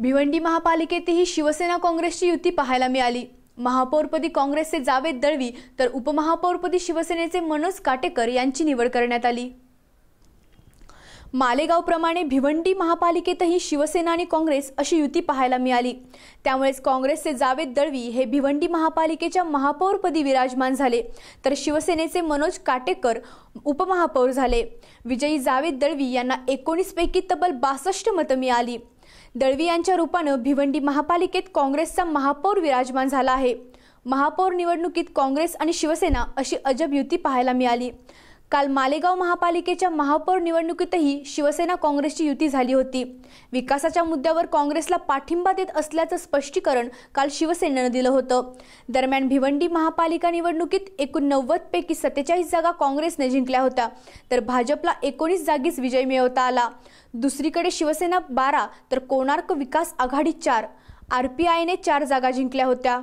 भिवंडी महापालिकेतही शिवसेना काँग्रेसची युती पाहायला मिळाली महापौरपदी काँग्रेसचे जावेद दळवी तर उपमहापौरपदी शिवसेनेचे मनोज काटेकर यांची निवड करण्यात आली मालेगावप्रमाणे भिवंडी महापालिकेतही शिवसेना आणि काँग्रेस अशी युती पाहायला मिळाली त्यामुळेच काँग्रेसचे जावेद दळवी हे भिवंडी महापालिकेच्या महापौरपदी विराजमान झाले तर शिवसेनेचे मनोज काटेकर उपमहापौर झाले विजयी जावेद दळवी यांना एकोणीसपैकी तब्बल बासष्ट मतं मिळाली दळवी यांच्या रूपानं भिवंडी महापालिकेत काँग्रेसचा महापौर विराजमान झाला आहे महापौर निवडणुकीत काँग्रेस आणि शिवसेना अशी अजब युती पाहायला मिळाली काल मालेगाव महापालिकेच्या महापौर निवडणुकीतही शिवसेना काँग्रेसची युती झाली होती विकासाच्या मुद्द्यावर काँग्रेसला पाठिंबा देत असल्याचं स्पष्टीकरण काल शिवसेनेनं दिलं होतं दरम्यान भिवंडी महापालिका निवडणुकीत एकूण नव्वद पैकी सत्तेचाळीस जागा काँग्रेसने जिंकल्या होत्या तर भाजपला एकोणीस जागीच विजय मिळवता आला दुसरीकडे शिवसेना बारा तर कोणार्क विकास आघाडी चार आर पी आयने चार जागा जिंकल्या होत्या